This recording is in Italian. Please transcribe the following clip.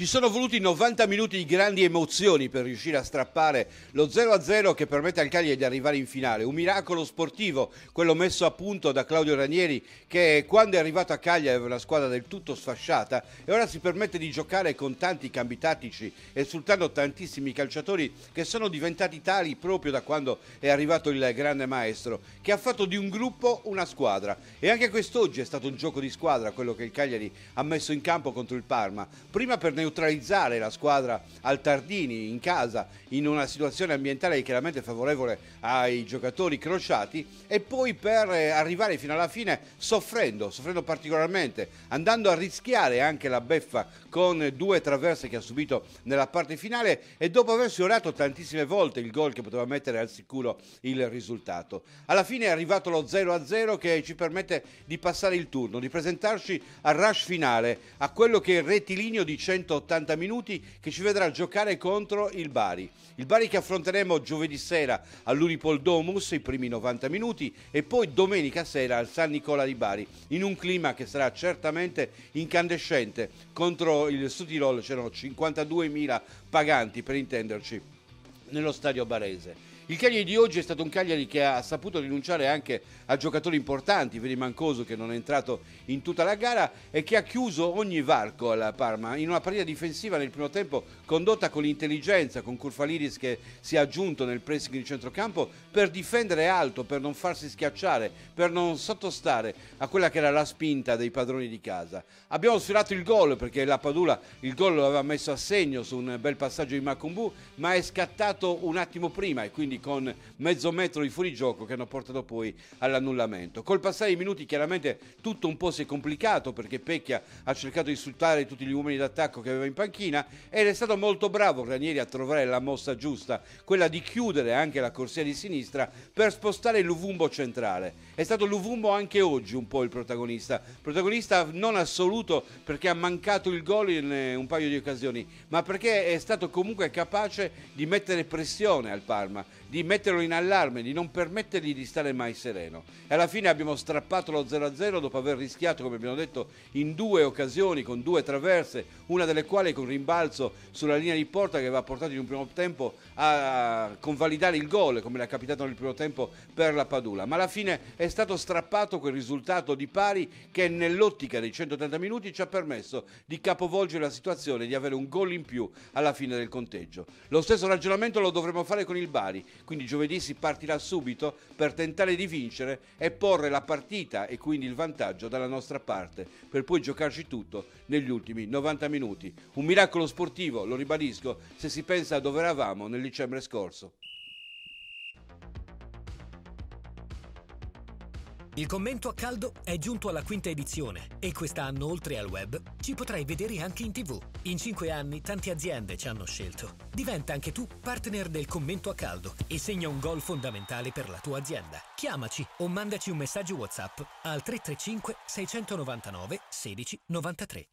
Ci sono voluti 90 minuti di grandi emozioni per riuscire a strappare lo 0-0 che permette al Cagliari di arrivare in finale. Un miracolo sportivo, quello messo a punto da Claudio Ranieri, che quando è arrivato a Cagliari aveva una squadra del tutto sfasciata e ora si permette di giocare con tanti cambi tattici, e sfruttando tantissimi calciatori che sono diventati tali proprio da quando è arrivato il grande maestro, che ha fatto di un gruppo una squadra. E anche quest'oggi è stato un gioco di squadra quello che il Cagliari ha messo in campo contro il Parma. Prima per neutralizzare neutralizzare la squadra al Tardini in casa in una situazione ambientale chiaramente favorevole ai giocatori crociati e poi per eh, arrivare fino alla fine soffrendo, soffrendo particolarmente, andando a rischiare anche la beffa con due traverse che ha subito nella parte finale e dopo aver sfiorato tantissime volte il gol che poteva mettere al sicuro il risultato. Alla fine è arrivato lo 0-0 che ci permette di passare il turno, di presentarci al rush finale, a quello che è il rettilineo di 100 80 minuti che ci vedrà giocare contro il Bari. Il Bari che affronteremo giovedì sera all'Unipol Domus, i primi 90 minuti, e poi domenica sera al San Nicola di Bari, in un clima che sarà certamente incandescente. Contro il Sudtirol c'erano 52.000 paganti, per intenderci, nello stadio barese. Il Cagliari di oggi è stato un Cagliari che ha saputo rinunciare anche a giocatori importanti, vedi Mancoso che non è entrato in tutta la gara e che ha chiuso ogni varco alla Parma in una partita difensiva nel primo tempo condotta con l'intelligenza, con Curfaliris che si è aggiunto nel pressing di centrocampo per difendere alto, per non farsi schiacciare, per non sottostare a quella che era la spinta dei padroni di casa. Abbiamo sfilato il gol perché la Padula il gol lo aveva messo a segno su un bel passaggio di Macumbu, ma è scattato un attimo prima e quindi con mezzo metro di fuorigioco che hanno portato poi all'annullamento. Col passare i minuti chiaramente tutto un po' si è complicato perché Pecchia ha cercato di insultare tutti gli uomini d'attacco che aveva in panchina ed è stato molto bravo Ranieri a trovare la mossa giusta, quella di chiudere anche la corsia di sinistra per spostare Luvumbo centrale. È stato Luvumbo anche oggi un po' il protagonista, protagonista non assoluto perché ha mancato il gol in eh, un paio di occasioni, ma perché è stato comunque capace di mettere pressione al Parma, di metterlo in allarme, di non permettergli di stare mai sereno. E alla fine abbiamo strappato lo 0-0 dopo aver rischiato, come abbiamo detto, in due occasioni, con due traverse, una delle quali con rimbalzo sulla linea di porta che aveva portato in un primo tempo a convalidare il gol, come le è capitato nel primo tempo per la Padula. Ma alla fine è stato strappato quel risultato di pari che nell'ottica dei 180 minuti ci ha permesso di capovolgere la situazione, di avere un gol in più alla fine del conteggio. Lo stesso ragionamento lo dovremmo fare con il Bari quindi giovedì si partirà subito per tentare di vincere e porre la partita e quindi il vantaggio dalla nostra parte, per poi giocarci tutto negli ultimi 90 minuti. Un miracolo sportivo, lo ribadisco, se si pensa a dove eravamo nel dicembre scorso. Il commento a caldo è giunto alla quinta edizione e quest'anno, oltre al web, ci potrai vedere anche in tv. In cinque anni tante aziende ci hanno scelto. Diventa anche tu partner del commento a caldo e segna un gol fondamentale per la tua azienda. Chiamaci o mandaci un messaggio WhatsApp al 335 699 16 93.